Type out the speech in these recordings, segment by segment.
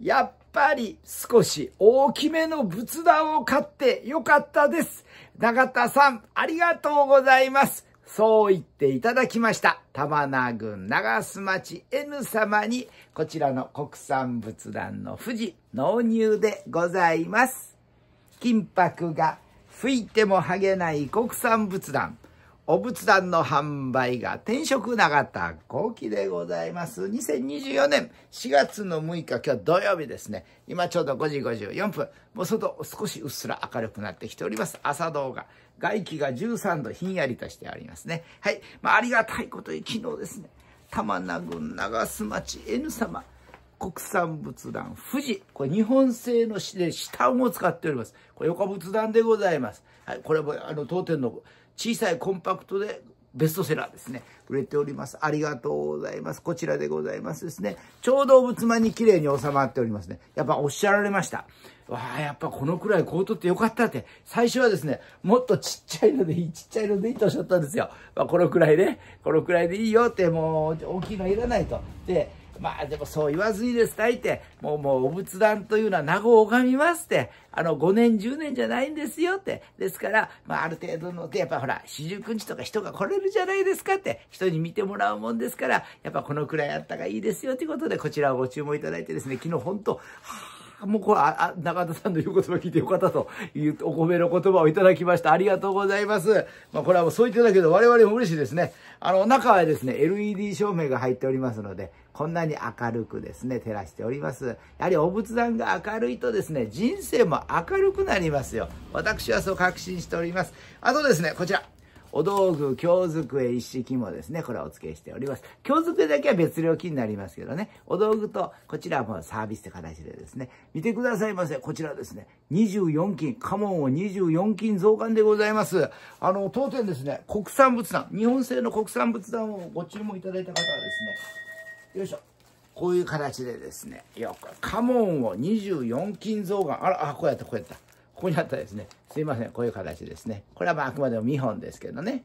やっぱり少し大きめの仏壇を買ってよかったです。永田さん、ありがとうございます。そう言っていただきました。玉名郡長洲町 N 様に、こちらの国産仏壇の富士納入でございます。金箔が吹いても剥げない国産仏壇。お仏壇の販売が転職永田後期でございます。2024年4月の6日、今日土曜日ですね。今ちょうど5時54分。もう外少しうっすら明るくなってきております。朝動画。外気が13度ひんやりとしてありますね。はい。まあ、ありがたいことに昨日ですね。玉名郡長洲町 N 様。国産仏壇富士。これ日本製ので下をも使っております。これ横仏壇でございます。はい。これもあの当店の小さいコンパクトでベストセラーですね。売れております。ありがとうございます。こちらでございますですね。ちょうど仏間に綺麗に収まっておりますね。やっぱおっしゃられました。わあ、やっぱこのくらいコートってよかったって。最初はですね、もっとちっちゃいのでいい、ちっちゃいのでいいとおっしゃったんですよ。まあ、このくらいね、このくらいでいいよって、もう大きいのいらないと。で、まあでもそう言わずにですね、いて、もうもうお仏壇というのは名護を拝みますって、あの5年10年じゃないんですよって。ですから、まあある程度の、でやっぱほら、四十九日とか人が来れるじゃないですかって、人に見てもらうもんですから、やっぱこのくらいあったがいいですよということで、こちらをご注文いただいてですね、昨日本当、もうこれ、あ、中田さんの言う言葉聞いてよかったという、お米の言葉をいただきました。ありがとうございます。まあ、これはもうそう言ってたけど、我々も嬉しいですね。あの、中はですね、LED 照明が入っておりますので、こんなに明るくですね、照らしております。やはりお仏壇が明るいとですね、人生も明るくなりますよ。私はそう確信しております。あとですね、こちら。お道具、京机、一式もですね、これはお付けしております。京机だけは別料金になりますけどね、お道具と、こちらはもうサービスって形でですね、見てくださいませ。こちらですね、24金、家紋を24金増刊でございます。あの、当店ですね、国産仏壇、日本製の国産仏壇をご注文いただいた方はですね、よいしょこういう形でですねよく家紋を24金増があらあこうやったこうやったここにあったですねすいませんこういう形ですねこれはまああくまでも見本ですけどね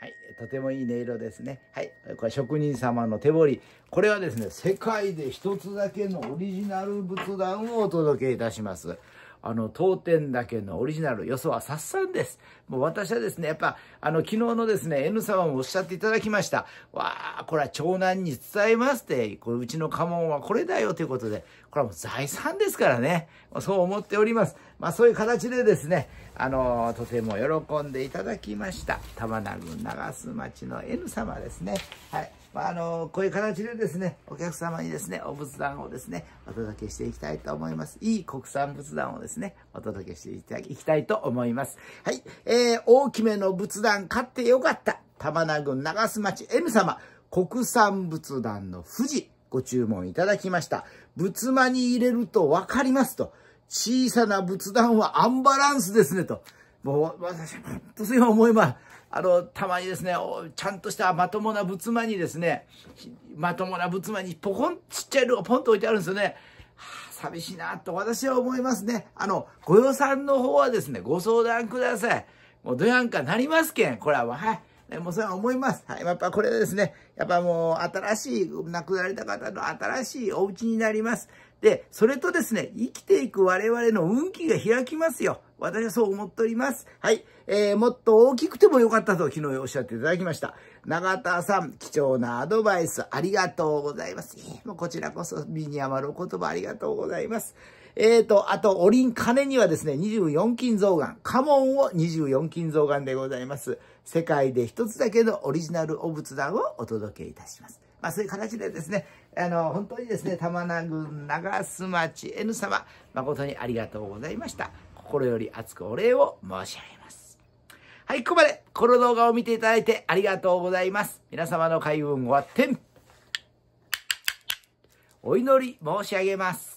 はい、とてもいい音色ですね。はい、これ職人様の手彫り。これはですね、世界で一つだけのオリジナル仏壇をお届けいたします。あの、当店だけのオリジナル、よそはさっさんです。もう私はですね、やっぱ、あの、昨日のですね、N 様もおっしゃっていただきました。わあ、これは長男に伝えますって、これうちの家紋はこれだよということで、これはもう財産ですからね。そう思っております。まあそういう形でですね、あの、とても喜んでいただきました。玉名郡長洲町の N 様ですね。はい。まあ、あの、こういう形でですね、お客様にですね、お仏壇をですね、お届けしていきたいと思います。いい国産仏壇をですね、お届けしていきたいと思います。はい。えー、大きめの仏壇買ってよかった。玉名郡長洲町 M 様、国産仏壇の富士、ご注文いただきました。仏間に入れるとわかりますと。小さな仏壇はアンバランスですねと。もう、私、本当そういう思いす。あの、たまにですね、ちゃんとしたまともな仏間にですね、まともな仏間にポコン、ちっちゃいのがポンと置いてあるんですよね。はあ、寂しいなと私は思いますね。あの、ご予算の方はですね、ご相談ください。もうどやんかなりますけん。これは、はい。ね、もうそれは思います。はい。やっぱこれですね、やっぱもう新しい、亡くなられた方の新しいお家になります。で、それとですね、生きていく我々の運気が開きますよ。私はそう思っております。はい。えー、もっと大きくてもよかったと昨日おっしゃっていただきました。永田さん、貴重なアドバイスありがとうございます。もうこちらこそ身に余るお言葉ありがとうございます。えーと、あと、おりん金にはですね、24金増眼、家紋を24金増眼でございます。世界で一つだけのオリジナルお仏壇をお届けいたします。まあ、そういう形でですね、あの、本当にですね、玉名郡長洲町 N 様、誠にありがとうございました。心より熱くお礼を申し上げます。はい、ここまで、この動画を見ていただいてありがとうございます。皆様の開運を天、お祈り申し上げます。